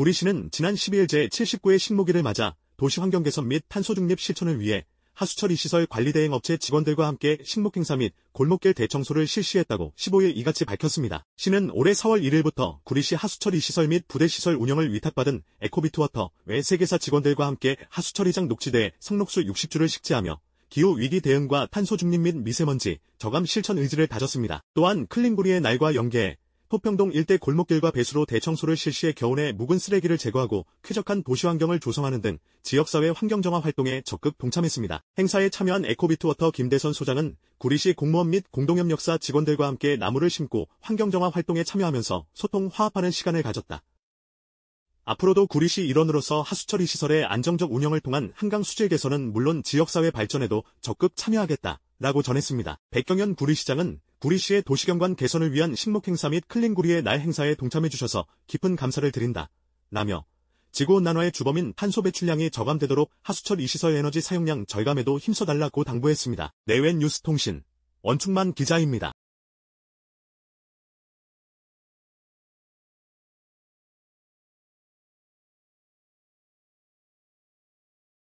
구리시는 지난 12일 제79회 식목일을 맞아 도시환경개선 및 탄소중립 실천을 위해 하수처리 시설 관리대행업체 직원들과 함께 식목행사 및 골목길 대청소를 실시했다고 15일 이같이 밝혔습니다. 시는 올해 4월 1일부터 구리시 하수처리 시설 및 부대시설 운영을 위탁받은 에코비트워터 외 세계사 직원들과 함께 하수처리장 녹지대에 성록수 60주를 식재하며 기후 위기 대응과 탄소 중립 및 미세먼지 저감 실천 의지를 다졌습니다. 또한 클린구리의 날과 연계해 호평동 일대 골목길과 배수로 대청소를 실시해 겨우내 묵은 쓰레기를 제거하고 쾌적한 도시환경을 조성하는 등 지역사회 환경정화 활동에 적극 동참했습니다. 행사에 참여한 에코비트워터 김대선 소장은 구리시 공무원 및 공동협력사 직원들과 함께 나무를 심고 환경정화 활동에 참여하면서 소통 화합하는 시간을 가졌다. 앞으로도 구리시 일원으로서 하수처리 시설의 안정적 운영을 통한 한강 수질 개선은 물론 지역사회 발전에도 적극 참여하겠다. 라고 전했습니다. 백경현 구리시장은 구리시의 도시경관 개선을 위한 식목행사 및 클린구리의 날 행사에 동참해주셔서 깊은 감사를 드린다. 라며 지구온난화의 주범인 탄소 배출량이 저감되도록 하수철 이시설 에너지 사용량 절감에도 힘써달라고 당부했습니다. 내외 뉴스통신 원충만 기자입니다.